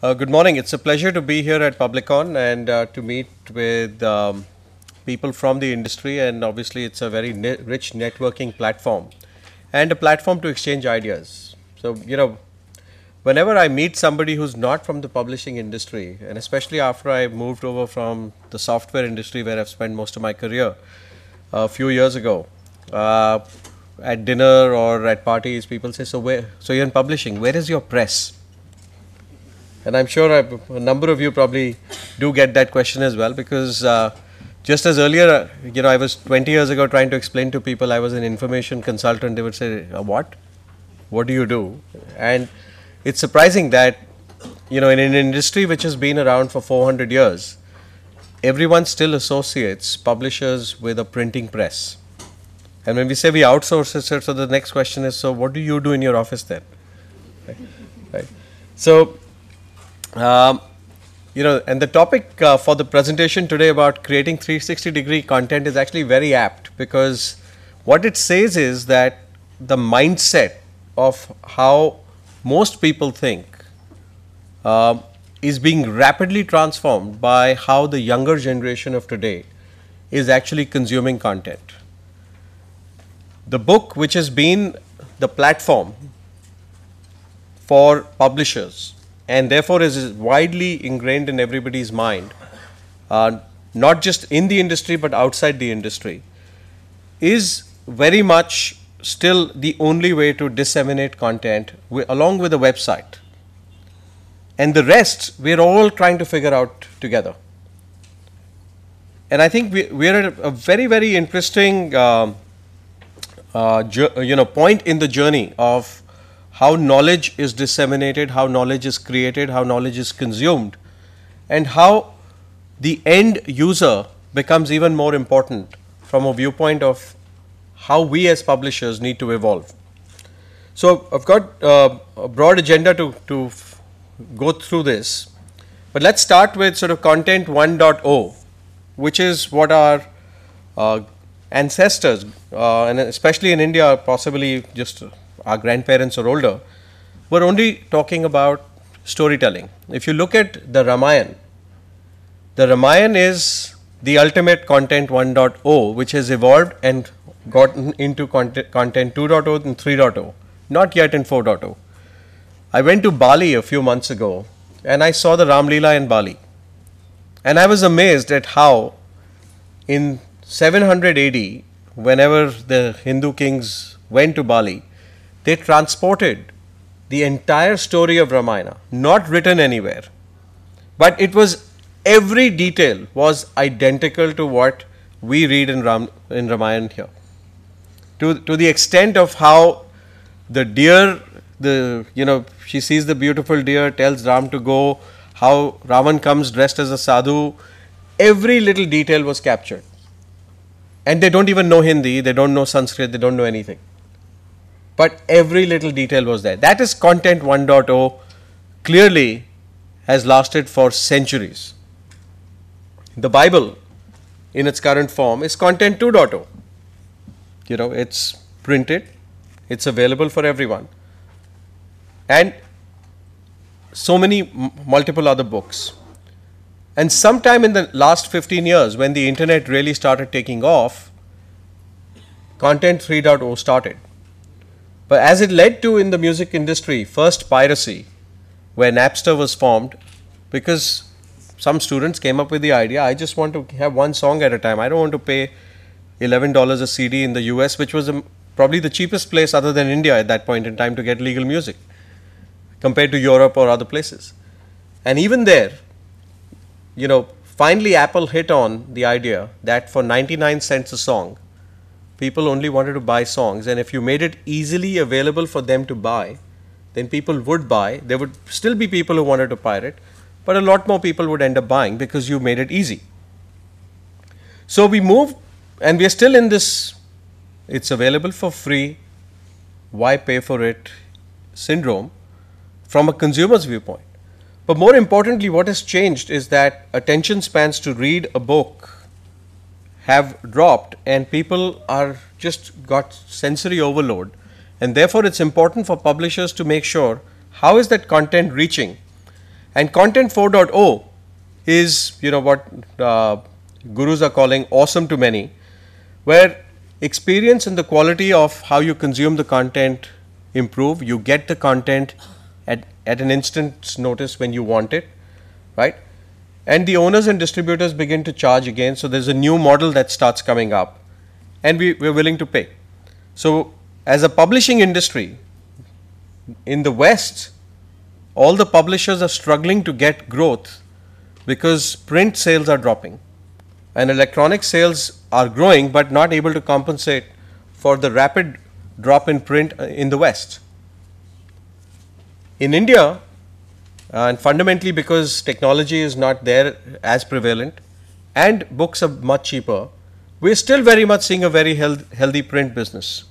Uh, good morning. It's a pleasure to be here at PublicCon and uh, to meet with um, people from the industry. And obviously, it's a very ne rich networking platform and a platform to exchange ideas. So, you know, whenever I meet somebody who's not from the publishing industry, and especially after I moved over from the software industry where I've spent most of my career a few years ago, uh, at dinner or at parties, people say, "So, where? So you're in publishing? Where is your press?" and I'm sure I've, a number of you probably do get that question as well because uh, just as earlier, uh, you know, I was 20 years ago trying to explain to people I was an information consultant, they would say, uh, What? What do you do? And it's surprising that, you know, in an industry which has been around for 400 years, everyone still associates publishers with a printing press. And when we say we outsource it, so the next question is, so what do you do in your office then? Right. right. So um, you know, and the topic uh, for the presentation today about creating 360 degree content is actually very apt because what it says is that the mindset of how most people think uh, is being rapidly transformed by how the younger generation of today is actually consuming content. The book, which has been the platform for publishers and therefore is widely ingrained in everybody's mind, uh, not just in the industry but outside the industry, is very much still the only way to disseminate content along with a website. And the rest, we're all trying to figure out together. And I think we, we're at a very, very interesting, um, uh, uh, you know, point in the journey of how knowledge is disseminated, how knowledge is created, how knowledge is consumed, and how the end user becomes even more important from a viewpoint of how we as publishers need to evolve. So, I've got uh, a broad agenda to, to go through this, but let's start with sort of content 1.0, which is what our uh, ancestors, uh, and especially in India, possibly just our grandparents or older, were only talking about storytelling. If you look at the Ramayana, the Ramayana is the ultimate content 1.0, which has evolved and gotten into content, content 2.0 and 3.0, not yet in 4.0. I went to Bali a few months ago and I saw the Ram in Bali. And I was amazed at how, in 700 AD, whenever the Hindu kings went to Bali, they transported the entire story of Ramayana, not written anywhere. But it was every detail was identical to what we read in, Ram, in Ramayana here. To, to the extent of how the deer, the you know, she sees the beautiful deer, tells Ram to go, how Ravan comes dressed as a sadhu, every little detail was captured. And they don't even know Hindi, they don't know Sanskrit, they don't know anything but every little detail was there. That is content 1.0 clearly has lasted for centuries. The Bible in its current form is content 2.0. You know, it's printed, it's available for everyone. And so many multiple other books. And sometime in the last 15 years, when the internet really started taking off, Content 3.0 started. But as it led to in the music industry, first piracy, where Napster was formed, because some students came up with the idea I just want to have one song at a time. I don't want to pay $11 a CD in the US, which was a, probably the cheapest place other than India at that point in time to get legal music compared to Europe or other places. And even there, you know, finally Apple hit on the idea that for 99 cents a song, people only wanted to buy songs and if you made it easily available for them to buy then people would buy there would still be people who wanted to pirate but a lot more people would end up buying because you made it easy so we move and we are still in this it's available for free why pay for it syndrome from a consumer's viewpoint but more importantly what has changed is that attention spans to read a book have dropped and people are just got sensory overload and therefore it's important for publishers to make sure how is that content reaching and content 4.0 is you know what uh, gurus are calling awesome to many where experience and the quality of how you consume the content improve you get the content at, at an instant's notice when you want it right and the owners and distributors begin to charge again. So there's a new model that starts coming up and we, we're willing to pay. So as a publishing industry in the West, all the publishers are struggling to get growth because print sales are dropping and electronic sales are growing but not able to compensate for the rapid drop in print uh, in the West. In India, uh, and fundamentally because technology is not there as prevalent and books are much cheaper, we're still very much seeing a very health, healthy print business.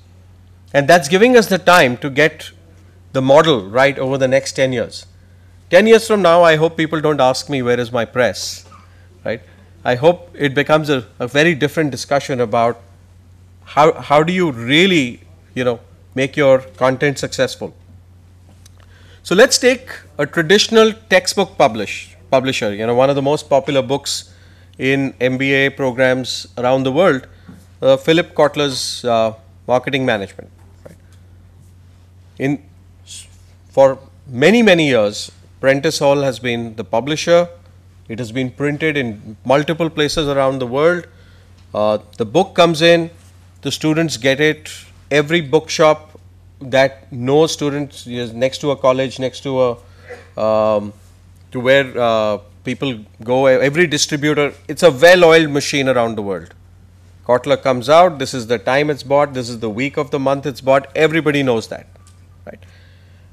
And that's giving us the time to get the model right over the next 10 years. 10 years from now, I hope people don't ask me where is my press, right? I hope it becomes a, a very different discussion about how, how do you really, you know, make your content successful. So let's take a traditional textbook publish publisher, you know, one of the most popular books in MBA programs around the world, uh, Philip Kotler's uh, Marketing Management. Right? In for many many years, Prentice Hall has been the publisher. It has been printed in multiple places around the world. Uh, the book comes in, the students get it. Every bookshop that no students is next to a college, next to a um, to where uh, people go. Every distributor, it's a well-oiled machine around the world. Kotler comes out. This is the time it's bought. This is the week of the month it's bought. Everybody knows that, right?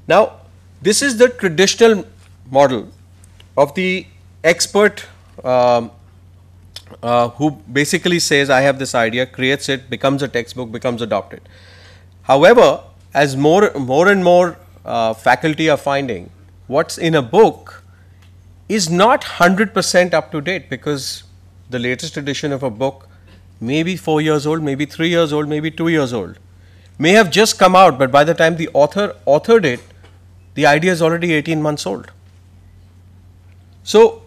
Now, this is the traditional model of the expert um, uh, who basically says, "I have this idea," creates it, becomes a textbook, becomes adopted. However, as more, more and more uh, faculty are finding, what's in a book is not 100% up to date because the latest edition of a book may be four years old, maybe three years old, maybe two years old, may have just come out, but by the time the author authored it, the idea is already 18 months old. So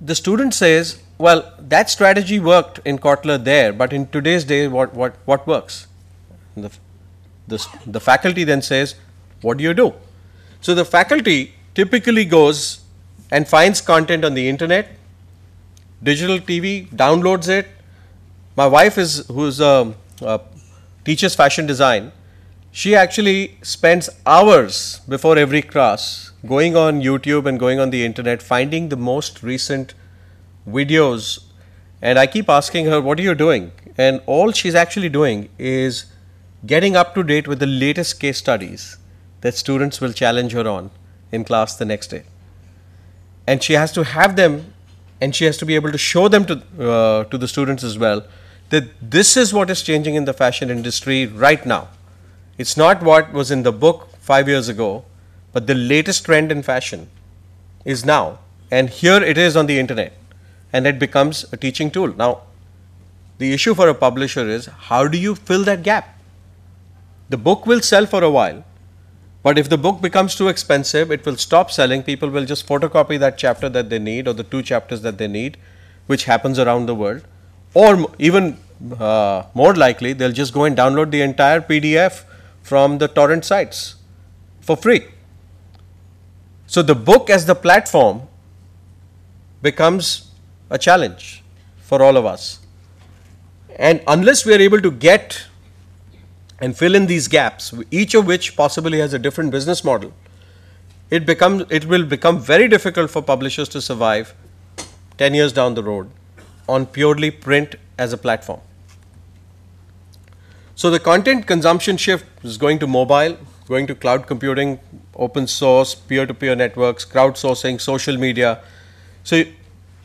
the student says, well, that strategy worked in Kotler there, but in today's day, what, what, what works? The, the, the faculty then says, what do you do? So the faculty typically goes and finds content on the internet, digital TV, downloads it. My wife is, who's a, a teaches fashion design, she actually spends hours before every class going on YouTube and going on the internet finding the most recent videos. And I keep asking her, What are you doing? And all she's actually doing is getting up to date with the latest case studies that students will challenge her on in class the next day. And she has to have them and she has to be able to show them to, uh, to the students as well that this is what is changing in the fashion industry right now. It's not what was in the book five years ago, but the latest trend in fashion is now. And here it is on the internet, and it becomes a teaching tool. Now, the issue for a publisher is how do you fill that gap? The book will sell for a while, but if the book becomes too expensive, it will stop selling. People will just photocopy that chapter that they need or the two chapters that they need, which happens around the world. Or even uh, more likely, they'll just go and download the entire PDF from the torrent sites for free. So the book as the platform becomes a challenge for all of us. And unless we are able to get and fill in these gaps, each of which possibly has a different business model, it becomes it will become very difficult for publishers to survive 10 years down the road on purely print as a platform. So the content consumption shift is going to mobile, going to cloud computing, open source, peer-to-peer networks, crowdsourcing, social media. So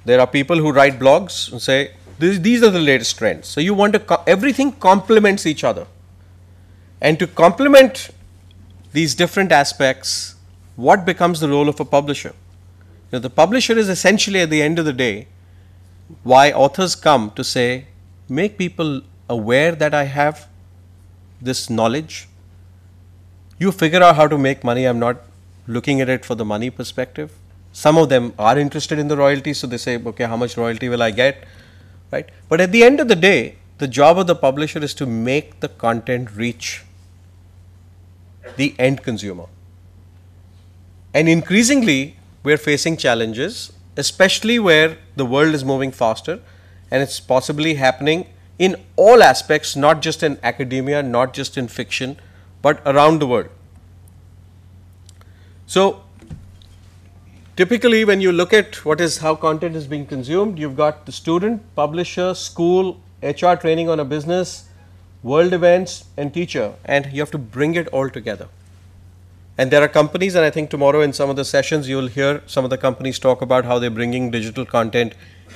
there are people who write blogs and say, these, these are the latest trends. So you want to, co everything complements each other. And to complement these different aspects, what becomes the role of a publisher? Now, the publisher is essentially at the end of the day why authors come to say, make people aware that I have this knowledge. You figure out how to make money. I'm not looking at it for the money perspective. Some of them are interested in the royalty, so they say, okay, how much royalty will I get? Right? But at the end of the day, the job of the publisher is to make the content reach the end consumer. And increasingly, we're facing challenges, especially where the world is moving faster and it's possibly happening in all aspects, not just in academia, not just in fiction, but around the world. So, typically, when you look at what is how content is being consumed, you've got the student, publisher, school, HR training on a business, world events and teacher and you have to bring it all together and there are companies and i think tomorrow in some of the sessions you'll hear some of the companies talk about how they're bringing digital content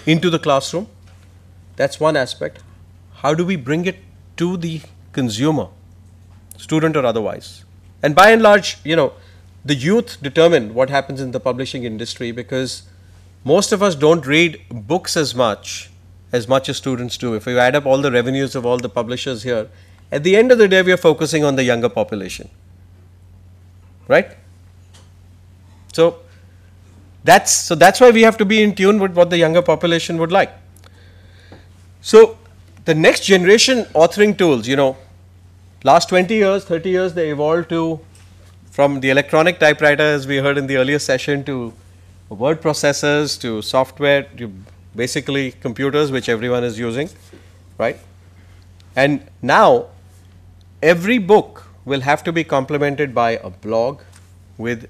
into the classroom that's one aspect how do we bring it to the consumer student or otherwise and by and large you know the youth determine what happens in the publishing industry because most of us don't read books as much as much as students do. If we add up all the revenues of all the publishers here, at the end of the day, we are focusing on the younger population, right? So that's so that's why we have to be in tune with what the younger population would like. So the next generation authoring tools, you know, last 20 years, 30 years, they evolved to from the electronic typewriter, as we heard in the earlier session, to word processors, to software, to basically computers which everyone is using, right? And now every book will have to be complemented by a blog with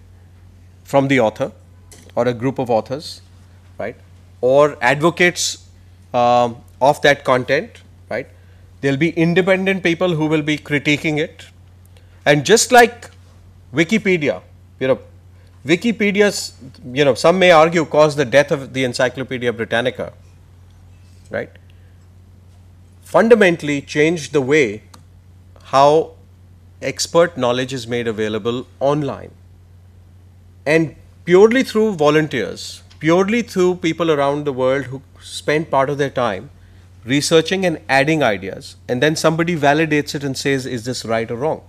from the author or a group of authors, right? Or advocates um, of that content, right? There'll be independent people who will be critiquing it. And just like Wikipedia, you know, Wikipedia's, you know, some may argue caused the death of the Encyclopedia Britannica, right? Fundamentally changed the way how expert knowledge is made available online. And purely through volunteers, purely through people around the world who spend part of their time researching and adding ideas, and then somebody validates it and says, is this right or wrong?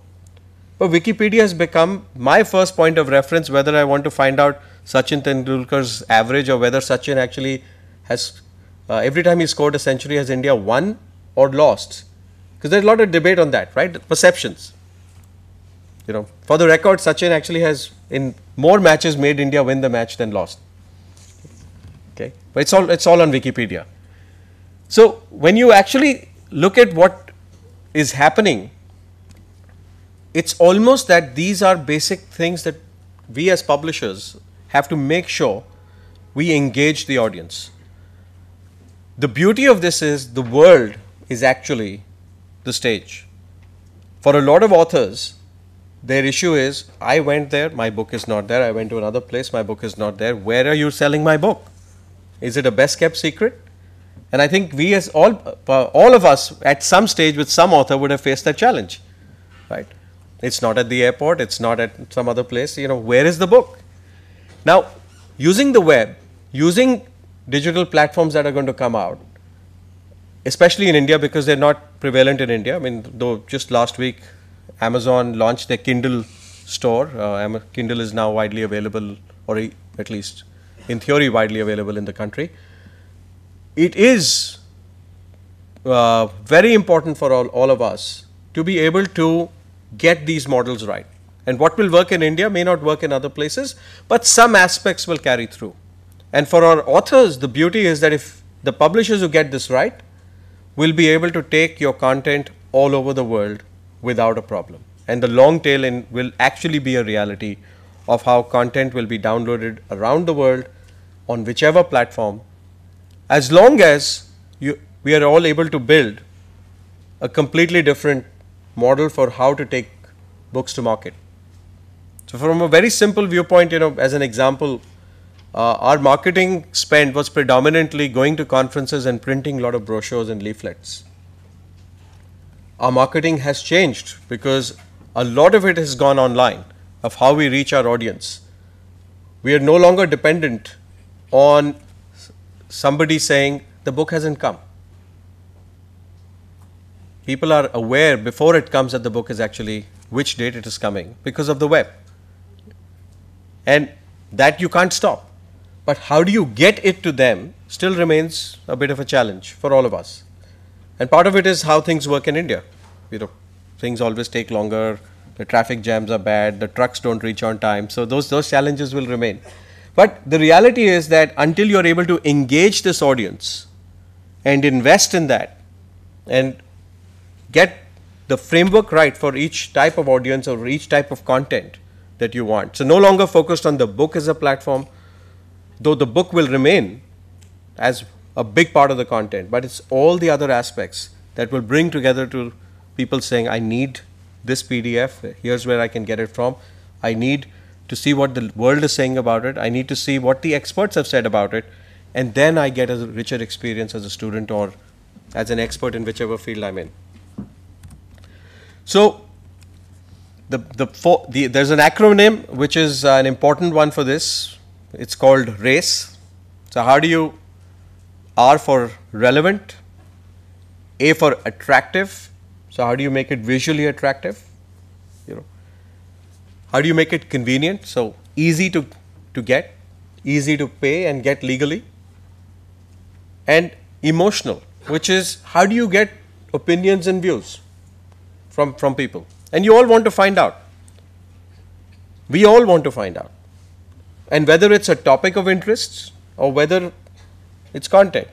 But Wikipedia has become my first point of reference whether I want to find out Sachin Tendulkar's average or whether Sachin actually has, uh, every time he scored a century, has India won or lost? Because there's a lot of debate on that, right? Perceptions. You know, for the record, Sachin actually has in more matches made India win the match than lost. Okay, but it's all it's all on Wikipedia. So when you actually look at what is happening it's almost that these are basic things that we as publishers have to make sure we engage the audience. The beauty of this is the world is actually the stage. For a lot of authors, their issue is I went there, my book is not there. I went to another place, my book is not there. Where are you selling my book? Is it a best kept secret? And I think we, as all, uh, all of us, at some stage with some author, would have faced that challenge, right? It's not at the airport, it's not at some other place. You know, where is the book? Now, using the web, using digital platforms that are going to come out, especially in India because they're not prevalent in India. I mean, though just last week, Amazon launched their Kindle store. Uh, Kindle is now widely available, or at least in theory, widely available in the country. It is uh, very important for all, all of us to be able to get these models right. And what will work in India may not work in other places, but some aspects will carry through. And for our authors, the beauty is that if the publishers who get this right will be able to take your content all over the world without a problem. And the long tail in will actually be a reality of how content will be downloaded around the world on whichever platform as long as you, we are all able to build a completely different model for how to take books to market. So, from a very simple viewpoint, you know, as an example, uh, our marketing spend was predominantly going to conferences and printing a lot of brochures and leaflets. Our marketing has changed because a lot of it has gone online of how we reach our audience. We are no longer dependent on somebody saying the book hasn't come people are aware before it comes that the book is actually which date it is coming because of the web. And that you can't stop. But how do you get it to them still remains a bit of a challenge for all of us. And part of it is how things work in India. You know, things always take longer, the traffic jams are bad, the trucks don't reach on time. So those those challenges will remain. But the reality is that until you're able to engage this audience and invest in that and get the framework right for each type of audience or each type of content that you want. So no longer focused on the book as a platform, though the book will remain as a big part of the content, but it's all the other aspects that will bring together to people saying, I need this PDF, here's where I can get it from. I need to see what the world is saying about it. I need to see what the experts have said about it. And then I get a richer experience as a student or as an expert in whichever field I'm in. So, the, the, for, the, there's an acronym which is uh, an important one for this. It's called RACE. So, how do you R for relevant, A for attractive. So, how do you make it visually attractive? You know, how do you make it convenient? So, easy to, to get, easy to pay and get legally, and emotional, which is how do you get opinions and views? from, from people. And you all want to find out. We all want to find out. And whether it's a topic of interest or whether it's content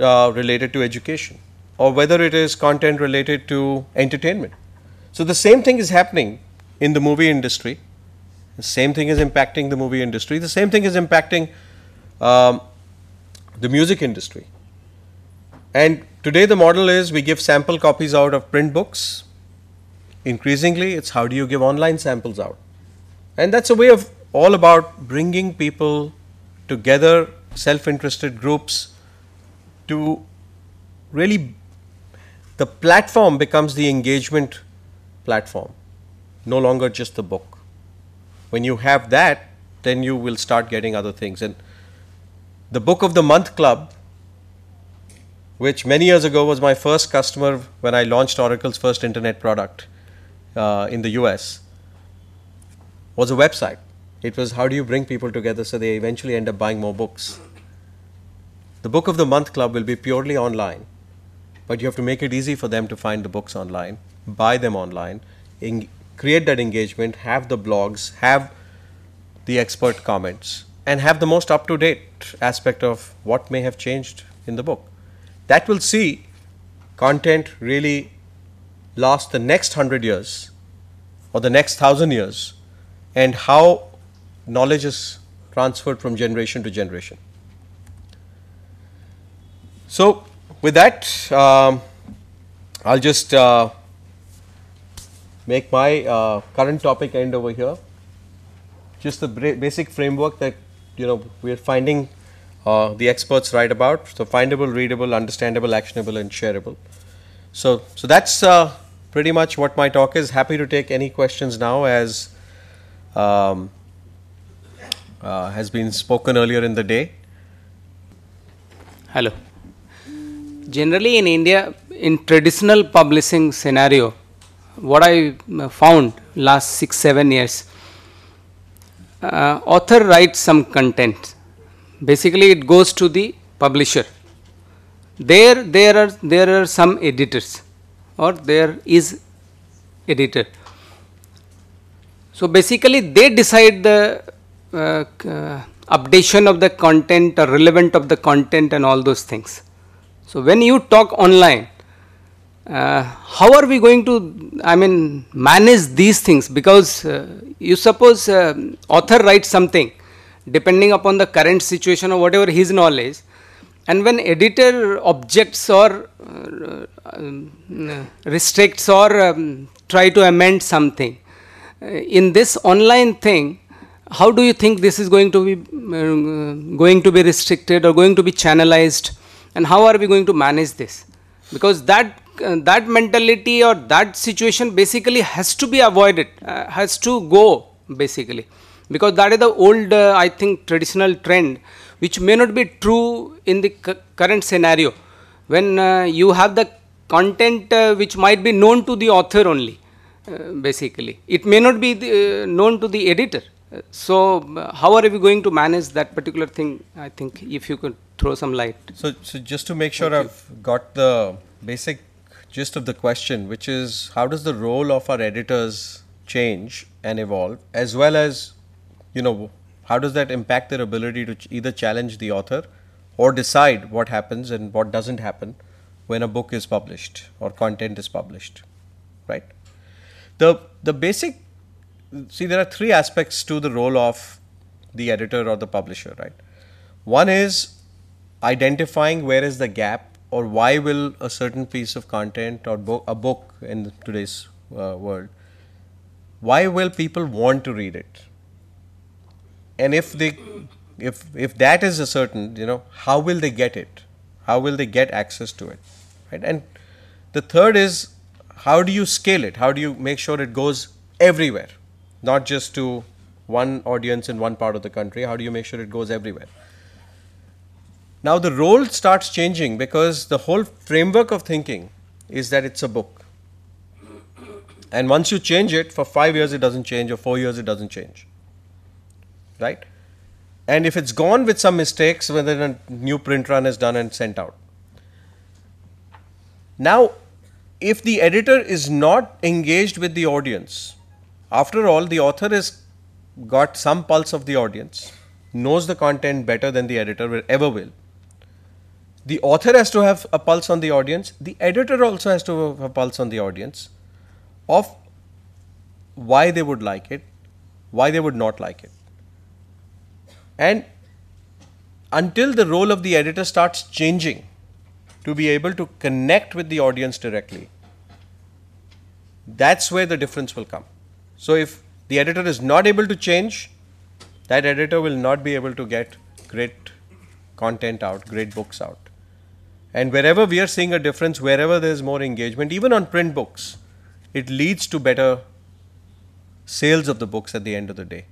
uh, related to education or whether it is content related to entertainment. So the same thing is happening in the movie industry. The same thing is impacting the movie industry. The same thing is impacting um, the music industry. And Today the model is we give sample copies out of print books. Increasingly, it's how do you give online samples out. And that's a way of all about bringing people together, self-interested groups to really the platform becomes the engagement platform, no longer just the book. When you have that, then you will start getting other things. And the book of the month club which many years ago was my first customer when I launched Oracle's first internet product uh, in the US, was a website. It was how do you bring people together so they eventually end up buying more books. The Book of the Month Club will be purely online, but you have to make it easy for them to find the books online, buy them online, in, create that engagement, have the blogs, have the expert comments, and have the most up to date aspect of what may have changed in the book that will see content really last the next hundred years or the next thousand years and how knowledge is transferred from generation to generation. So, with that, um, I'll just uh, make my uh, current topic end over here. Just the basic framework that you know we are finding uh, the experts write about. So findable, readable, understandable, actionable, and shareable. So, so that's uh, pretty much what my talk is. Happy to take any questions now, as um, uh, has been spoken earlier in the day. Hello. Generally, in India, in traditional publishing scenario, what I uh, found last six seven years, uh, author writes some content basically it goes to the publisher there there are there are some editors or there is editor so basically they decide the uh, uh, updation of the content or relevant of the content and all those things so when you talk online uh, how are we going to i mean manage these things because uh, you suppose uh, author writes something depending upon the current situation or whatever his knowledge and when editor objects or uh, um, restricts or um, try to amend something uh, in this online thing how do you think this is going to be uh, going to be restricted or going to be channelized and how are we going to manage this because that uh, that mentality or that situation basically has to be avoided uh, has to go basically because that is the old uh, I think traditional trend which may not be true in the current scenario when uh, you have the content uh, which might be known to the author only uh, basically it may not be the, uh, known to the editor so uh, how are we going to manage that particular thing I think if you could throw some light so, so just to make sure Thank I've you. got the basic gist of the question which is how does the role of our editors change and evolve as well as you know how does that impact their ability to ch- either challenge the author or decide what happens and what doesn't happen when a book is published or content is published right the the basic see there are three aspects to the role of the editor or the publisher right one is identifying where is the gap or why will a certain piece of content or bo- a book in today's uh, world why will people want to read it and if they if if that is certain, you know how will they get it how will they get access to it right and the third is how do you scale it how do you make sure it goes everywhere not just to one audience in one part of the country how do you make sure it goes everywhere now the role starts changing because the whole framework of thinking is that it's a book and once you change it for 5 years it doesn't change or 4 years it doesn't change right? And if it's gone with some mistakes, well, then a new print run is done and sent out. Now, if the editor is not engaged with the audience, after all, the author has got some pulse of the audience, knows the content better than the editor ever will. The author has to have a pulse on the audience, the editor also has to have a pulse on the audience of why they would like it, why they would not like it. And until the role of the editor starts changing to be able to connect with the audience directly, that's where the difference will come. So if the editor is not able to change, that editor will not be able to get great content out, great books out. And wherever we are seeing a difference, wherever there's more engagement, even on print books, it leads to better sales of the books at the end of the day.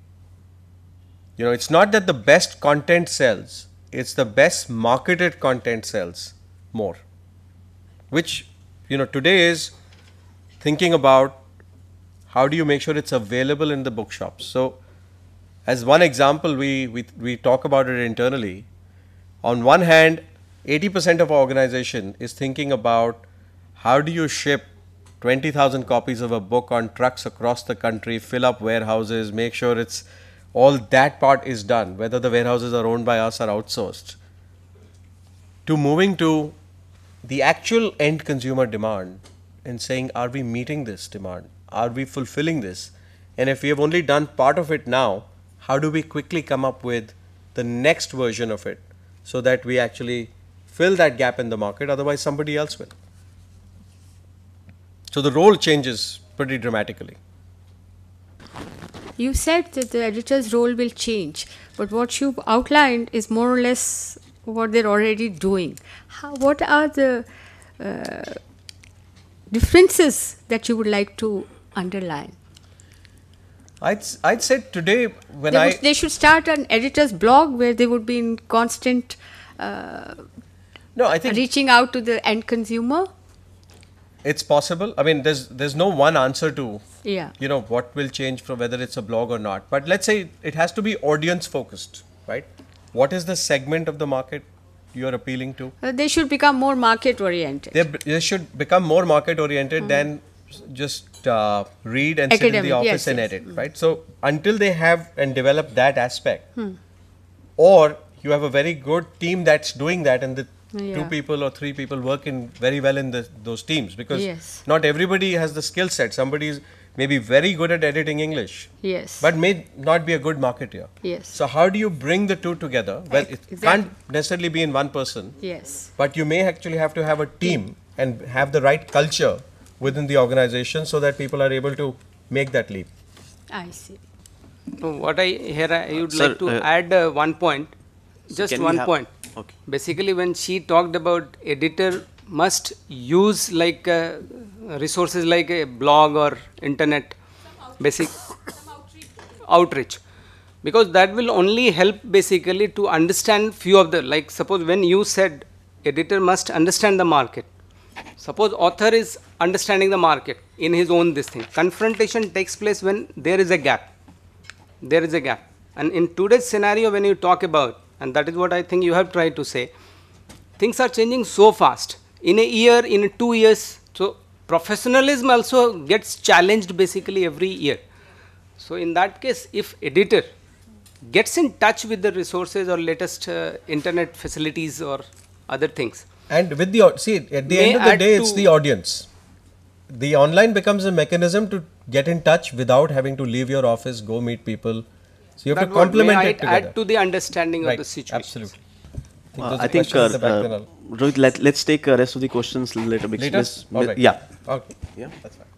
You know, it's not that the best content sells, it's the best marketed content sells more. Which, you know, today is thinking about how do you make sure it's available in the bookshops. So, as one example, we, we, we talk about it internally. On one hand, 80% of our organization is thinking about how do you ship 20,000 copies of a book on trucks across the country, fill up warehouses, make sure it's all that part is done, whether the warehouses are owned by us or outsourced, to moving to the actual end consumer demand and saying, are we meeting this demand? Are we fulfilling this? And if we have only done part of it now, how do we quickly come up with the next version of it so that we actually fill that gap in the market? Otherwise, somebody else will. So the role changes pretty dramatically. You said that the editor's role will change, but what you outlined is more or less what they're already doing. How, what are the uh, differences that you would like to underline? I'd, I'd say today when they I would, they should start an editor's blog where they would be in constant uh, no I think reaching out to the end consumer it's possible i mean there's there's no one answer to yeah you know what will change from whether it's a blog or not but let's say it has to be audience focused right what is the segment of the market you're appealing to uh, they should become more market oriented they, they should become more market oriented mm. than just uh, read and Academic, sit in the office yes, and yes. edit mm. right so until they have and develop that aspect mm. or you have a very good team that's doing that and the yeah. two people or three people work in very well in the, those teams because yes. not everybody has the skill set. Somebody is maybe very good at editing English, yes, but may not be a good marketer. Yes. So how do you bring the two together? Well, it exactly. can't necessarily be in one person. Yes. But you may actually have to have a team and have the right culture within the organization so that people are able to make that leap. I see. So what I here I would Sir, like to uh, add uh, one point, just one point. Okay. Basically, when she talked about editor must use like uh, resources like a blog or internet, basic outreach. outreach, because that will only help basically to understand few of the like suppose when you said editor must understand the market. Suppose author is understanding the market in his own this thing. Confrontation takes place when there is a gap. There is a gap. And in today's scenario, when you talk about and that is what I think you have tried to say. Things are changing so fast in a year, in two years. So professionalism also gets challenged basically every year. So in that case, if editor gets in touch with the resources or latest uh, internet facilities or other things. And with the, see, at the end of the day, it's the audience. The online becomes a mechanism to get in touch without having to leave your office, go meet people, so you have that to complement it together. Add to the understanding right. of the situation. Absolutely. I think, uh, I think uh, Rohit, let, us take uh, rest of the questions later. later? Miss, miss, right. Yeah. Okay. Yeah. That's fine.